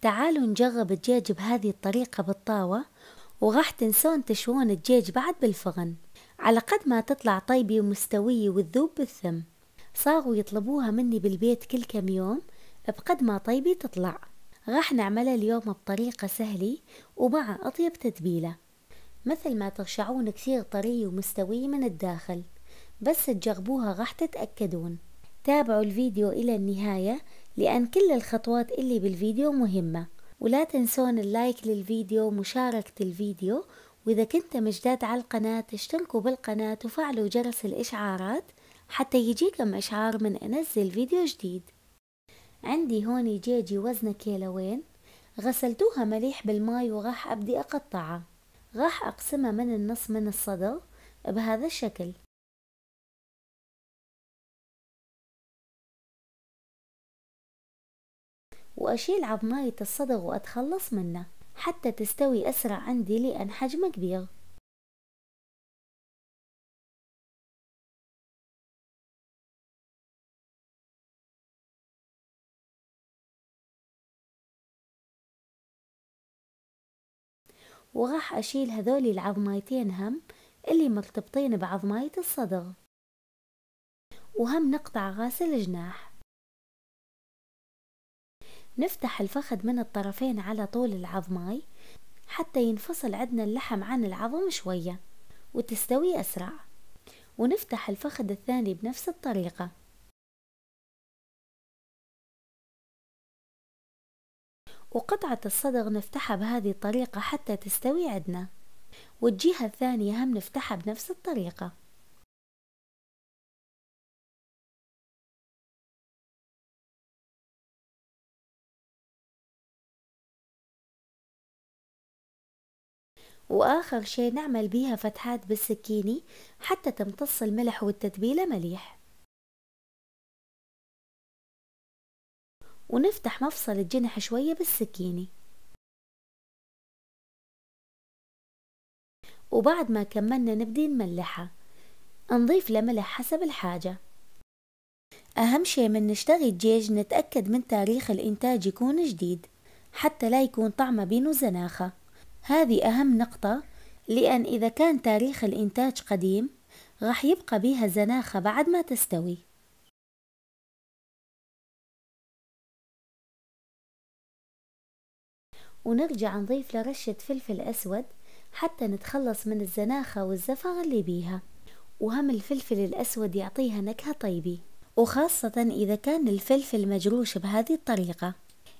تعالوا نجرب الدجاج بهذه الطريقة بالطاوة وراح تنسون تشوون الدجاج بعد بالفرن على قد ما تطلع طيبة ومستوية وتذوب بالثم صاروا يطلبوها مني بالبيت كل كم يوم بقد ما طيبة تطلع راح نعملها اليوم بطريقة سهلة ومع أطيب تتبيلة مثل ما ترشعون كثير طرية ومستوية من الداخل بس تجربوها راح تتأكدون تابعوا الفيديو إلى النهاية لأن كل الخطوات اللي بالفيديو مهمة ولا تنسون اللايك للفيديو ومشاركة الفيديو وإذا كنتم جداد على القناة اشتركوا بالقناة وفعلوا جرس الإشعارات حتى يجيكم إشعار من أنزل فيديو جديد عندي هون جيجي وزنه كيلوين غسلتوها مليح بالماي وراح أبدي أقطعها راح أقسمها من النص من الصدر بهذا الشكل وأشيل عظماية الصدغ وأتخلص منه حتى تستوي أسرع عندي لأن حجمه كبير وراح أشيل هذولي العظمايتين هم اللي مرتبطين بعظماية الصدر وهم نقطع غاسل الجناح نفتح الفخذ من الطرفين على طول العظماي حتى ينفصل عندنا اللحم عن العظم شوية وتستوي أسرع ونفتح الفخذ الثاني بنفس الطريقة وقطعة الصدغ نفتحها بهذه الطريقة حتى تستوي عندنا والجهة الثانية هم نفتحها بنفس الطريقة وآخر شي نعمل بيها فتحات بالسكينة حتى تمتص الملح والتتبيلة مليح ونفتح مفصل الجنح شوية بالسكينة وبعد ما كملنا نبدي نملحها نضيف لملح حسب الحاجة أهم شي من نشتغي الدجاج نتأكد من تاريخ الإنتاج يكون جديد حتى لا يكون طعمه بينه زناخة هذه أهم نقطة لأن إذا كان تاريخ الإنتاج قديم راح يبقى بيها زناخة بعد ما تستوي ونرجع نضيف لرشة فلفل أسود حتى نتخلص من الزناخة والزفر اللي بيها وهم الفلفل الأسود يعطيها نكهة طيبة وخاصة إذا كان الفلفل مجروش بهذه الطريقة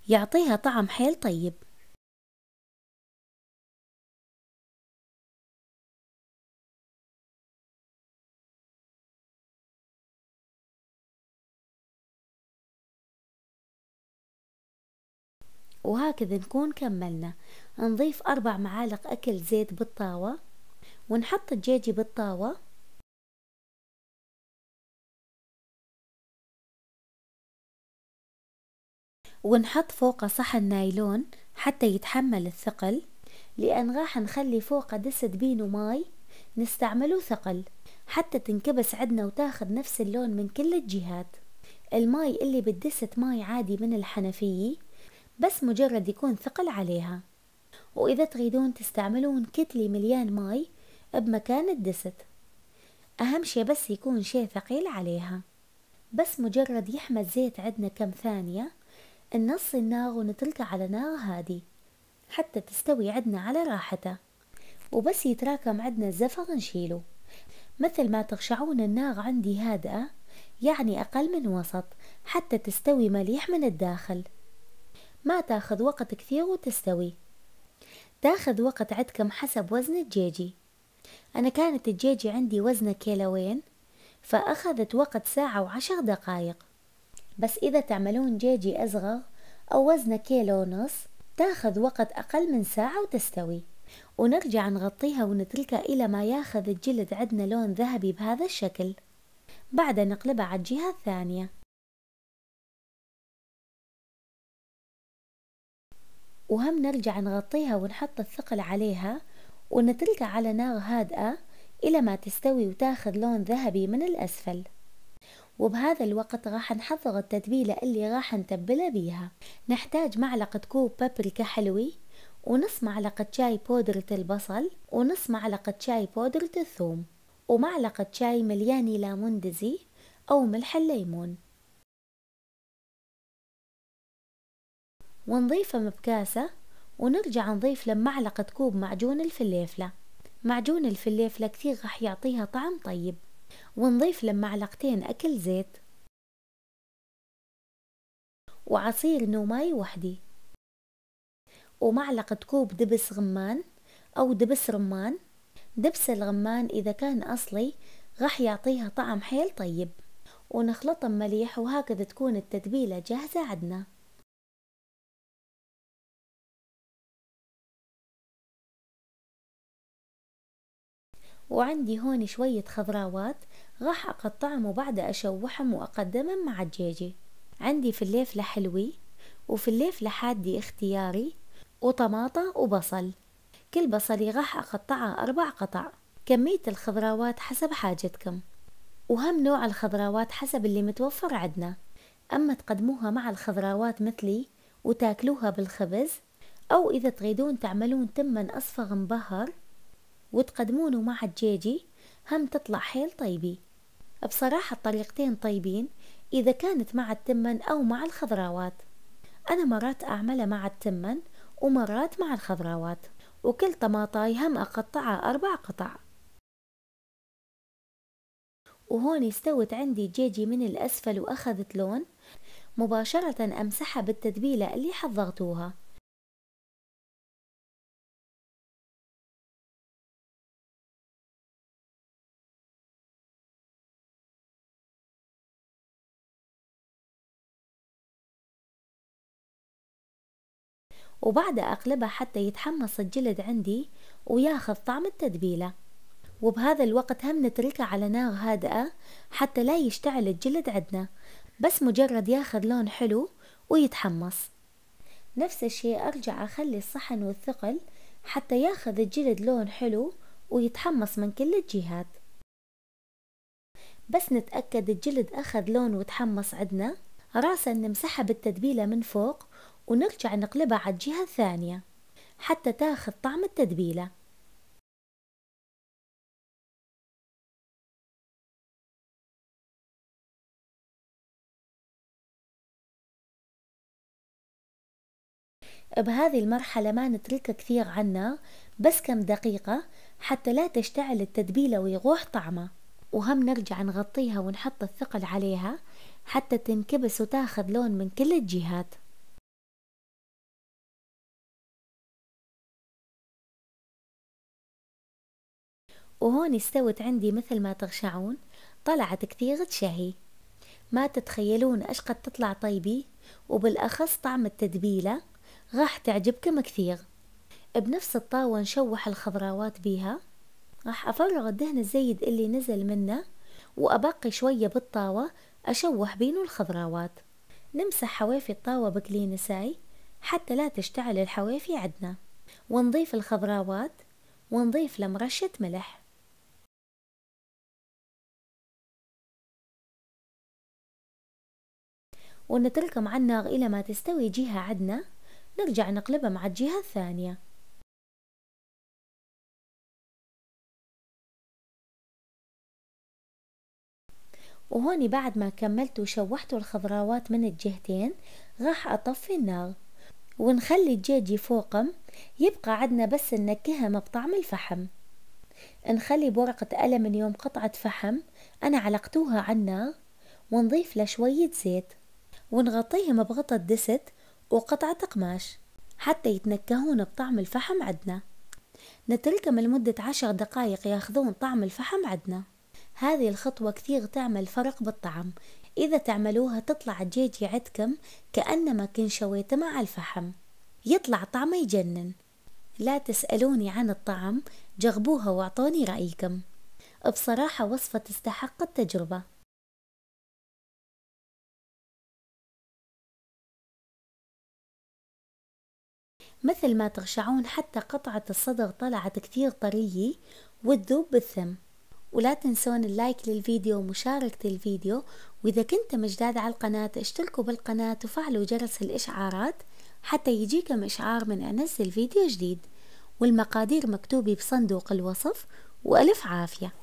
يعطيها طعم حيل طيب وهكذا نكون كملنا نضيف أربع معالق أكل زيت بالطاوة ونحط الجيجي بالطاوة ونحط فوقه صحن نايلون حتى يتحمل الثقل لأن راح نخلي فوقه دسة بينو ماي نستعمله ثقل حتى تنكبس عدنا وتاخذ نفس اللون من كل الجهات الماي اللي بتدسة ماي عادي من الحنفية بس مجرد يكون ثقل عليها وإذا تريدون تستعملون كتلي مليان ماي بمكان الدست أهم شي بس يكون شي ثقيل عليها بس مجرد يحمى الزيت عندنا كم ثانية نص النار ونتركه على نار هادي حتى تستوي عندنا على راحته وبس يتراكم عندنا الزفر نشيله مثل ما تخشعون النار عندي هادئة يعني أقل من وسط حتى تستوي مليح من الداخل ما تاخذ وقت كثير وتستوي تاخذ وقت عدكم حسب وزن الجيجي أنا كانت الجيجي عندي وزنة كيلوين فأخذت وقت ساعة وعشر دقايق بس إذا تعملون جيجي أصغر أو وزنه كيلو ونص تاخذ وقت أقل من ساعة وتستوي ونرجع نغطيها ونتركها إلى ما ياخذ الجلد عدنا لون ذهبي بهذا الشكل بعد نقلبها على الجهة الثانية وهم نرجع نغطيها ونحط الثقل عليها ونتركها على نار هادئة إلى ما تستوي وتاخذ لون ذهبي من الأسفل وبهذا الوقت راح نحضر التتبيلة اللي راح نتبلها بيها نحتاج معلقة كوب بابريكا حلوي ونص معلقة شاي بودرة البصل ونص معلقة شاي بودرة الثوم ومعلقة شاي مليان ليمون دزي أو ملح الليمون ونضيفه بكاسة ونرجع نضيف له معلقة كوب معجون الفليفلة معجون الفليفلة كثير راح يعطيها طعم طيب ونضيف له معلقتين أكل زيت وعصير نوماي وحدي ومعلقة كوب دبس غمان أو دبس رمان دبس الغمان إذا كان أصلي راح يعطيها طعم حيل طيب ونخلطه بمليح وهكذا تكون التتبيلة جاهزة عندنا وعندي هون شوية خضراوات راح أقطعهم وبعد أشوحهم وأقدمهم مع الدجاجة عندي فليفلة حلوي وفليفلة حادي اختياري وطماطة وبصل كل بصلي راح أقطعها أربع قطع كمية الخضراوات حسب حاجتكم وهم نوع الخضراوات حسب اللي متوفر عندنا أما تقدموها مع الخضراوات مثلي وتاكلوها بالخبز أو إذا تريدون تعملون تمن أصفغ مبهر وتقدمونه مع الجيجي هم تطلع حيل طيبي بصراحة الطريقتين طيبين إذا كانت مع التمن أو مع الخضراوات أنا مرات أعملها مع التمن ومرات مع الخضراوات وكل طماطاي هم أقطعها أربع قطع وهون استوت عندي جيجي من الأسفل وأخذت لون مباشرة أمسحها بالتتبيلة اللي حضغتوها وبعدها أقلبها حتى يتحمص الجلد عندي وياخذ طعم التتبيلة وبهذا الوقت هم نتركها على نار هادئة حتى لا يشتعل الجلد عندنا بس مجرد ياخذ لون حلو ويتحمص نفس الشيء أرجع أخلي الصحن والثقل حتى ياخذ الجلد لون حلو ويتحمص من كل الجهات بس نتأكد الجلد أخذ لون وتحمص عندنا راسا نمسحها بالتتبيلة من فوق ونرجع نقلبها على الجهة الثانية حتى تاخذ طعم التتبيله بهذه المرحلة ما نتركها كثير عنا بس كم دقيقة حتى لا تشتعل التتبيلة ويغوح طعمها وهم نرجع نغطيها ونحط الثقل عليها حتى تنكبس وتاخذ لون من كل الجهات وهون استوت عندي مثل ما تغشعون طلعت كثير تشهي ما تتخيلون اش قد تطلع طيبي وبالاخص طعم التدبيلة راح تعجبكم كثير بنفس الطاوة نشوح الخضراوات بيها راح افرغ الدهن الزيد اللي نزل منه وابقي شوية بالطاوة اشوح بينه الخضراوات نمسح حوافي الطاوة بكلين ساي حتى لا تشتعل الحوافي عدنا ونضيف الخضراوات ونضيف لمرشة ملح ونتركها مع النار إلى ما تستوي جهة عدنا نرجع نقلبها مع الجهة الثانية وهوني بعد ما كملت وشوحت الخضراوات من الجهتين راح أطفي النار ونخلي الدجاج فوقم يبقى عدنا بس ننكههم بطعم الفحم نخلي بورقة ألمنيوم قطعة فحم أنا علقتوها على النار ونضيف له شوية زيت ونغطيهم بغطا دست وقطعة قماش حتى يتنكهون بطعم الفحم عدنا نتركهم لمدة عشر دقايق ياخذون طعم الفحم عدنا هذه الخطوة كثير تعمل فرق بالطعم إذا تعملوها تطلع الدجاج عندكم كأنما كن شويته مع الفحم يطلع طعمه يجنن لا تسألوني عن الطعم جربوها واعطوني رأيكم بصراحة وصفة تستحق التجربة مثل ما تغشعون حتى قطعة الصدغ طلعت كتير طرية وتذوب بالثم ولا تنسون اللايك للفيديو ومشاركة الفيديو وإذا كنتم جداد على القناة اشتركوا بالقناة وفعلوا جرس الإشعارات حتى يجيكم إشعار من أنزل فيديو جديد والمقادير مكتوبة بصندوق الوصف وألف عافية